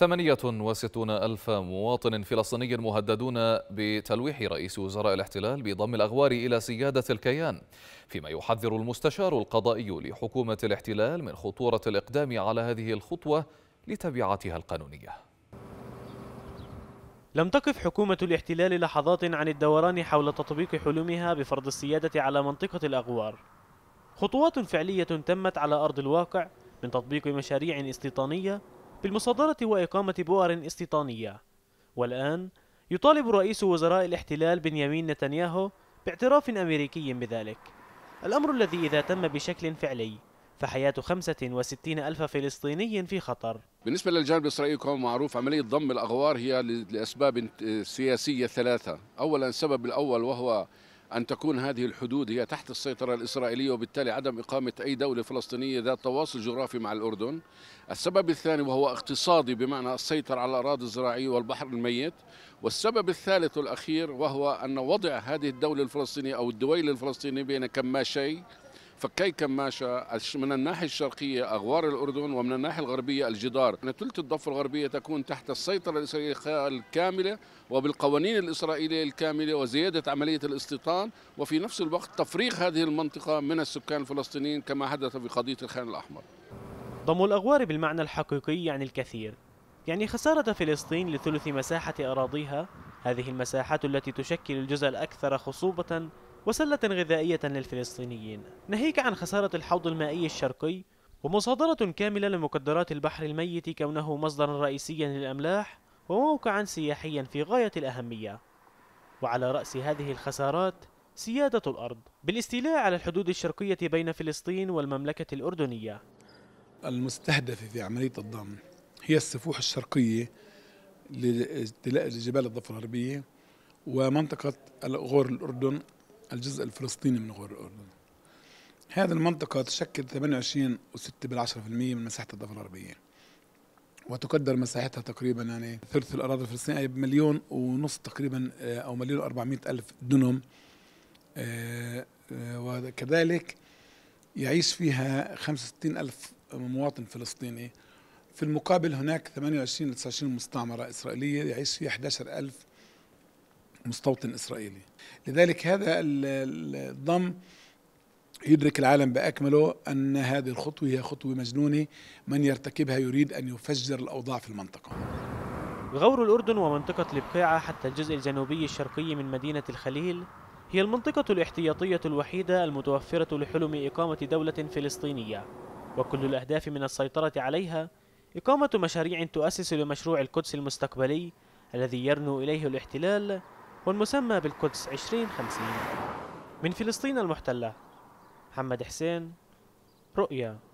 68 ألف مواطن فلسطيني مهددون بتلويح رئيس وزراء الاحتلال بضم الأغوار إلى سيادة الكيان فيما يحذر المستشار القضائي لحكومة الاحتلال من خطورة الإقدام على هذه الخطوة لتبعاتها القانونية لم تقف حكومة الاحتلال لحظات عن الدوران حول تطبيق حلمها بفرض السيادة على منطقة الأغوار خطوات فعلية تمت على أرض الواقع من تطبيق مشاريع استيطانية بالمصادرة وإقامة بؤر استيطانية والآن يطالب رئيس وزراء الاحتلال بنيامين نتنياهو باعتراف أمريكي بذلك الأمر الذي إذا تم بشكل فعلي فحياة 65 ألف فلسطيني في خطر بالنسبة للجانب الإسرائيلي كما معروف عملية ضم الأغوار هي لأسباب سياسية ثلاثة أولا السبب الأول وهو أن تكون هذه الحدود هي تحت السيطرة الإسرائيلية وبالتالي عدم إقامة أي دولة فلسطينية ذات تواصل جغرافي مع الأردن السبب الثاني وهو اقتصادي بمعنى السيطرة على الأراضي الزراعية والبحر الميت والسبب الثالث والأخير وهو أن وضع هذه الدولة الفلسطينية أو الدويل الفلسطينية بين كماشي فكي كماشة من الناحية الشرقية أغوار الأردن ومن الناحية الغربية الجدار ثلث الضفة الغربية تكون تحت السيطرة الإسرائيلية الكاملة وبالقوانين الإسرائيلية الكاملة وزيادة عملية الاستيطان وفي نفس الوقت تفريغ هذه المنطقة من السكان الفلسطينيين كما حدث في قضية الخان الأحمر ضم الأغوار بالمعنى الحقيقي يعني الكثير يعني خسارة فلسطين لثلث مساحة أراضيها هذه المساحات التي تشكل الجزء الأكثر خصوبة وسلة غذائية للفلسطينيين ناهيك عن خسارة الحوض المائي الشرقي ومصادرة كاملة لمقدرات البحر الميت كونه مصدرا رئيسيا للأملاح وموقعا سياحيا في غاية الأهمية وعلى رأس هذه الخسارات سيادة الأرض بالاستيلاء على الحدود الشرقية بين فلسطين والمملكة الأردنية المستهدفة في عملية الضم هي السفوح الشرقية لجبال الضفة الغربية ومنطقة غور الأردن الجزء الفلسطيني من غور الأردن هذه المنطقة تشكل 28.6 بالعشرة في المية من مساحة الضفة الغربية وتقدر مساحتها تقريبا يعني ثلث الأراضي الفلسطينية بمليون ونص تقريبا آه، أو مليون وأربعمائة ألف دنم آه، آه، وكذلك يعيش فيها 65 ألف مواطن فلسطيني في المقابل هناك 28 29 مستعمرة إسرائيلية يعيش فيها 11 ألف مستوطن إسرائيلي لذلك هذا الضم يدرك العالم بأكمله أن هذه الخطوة هي خطوة مجنونة من يرتكبها يريد أن يفجر الأوضاع في المنطقة غور الأردن ومنطقة البقيعة حتى الجزء الجنوبي الشرقي من مدينة الخليل هي المنطقة الاحتياطية الوحيدة المتوفرة لحلم إقامة دولة فلسطينية وكل الأهداف من السيطرة عليها إقامة مشاريع تؤسس لمشروع القدس المستقبلي الذي يرنو إليه الاحتلال والمسمى بالقدس 2050 من فلسطين المحتلة محمد حسين رؤيا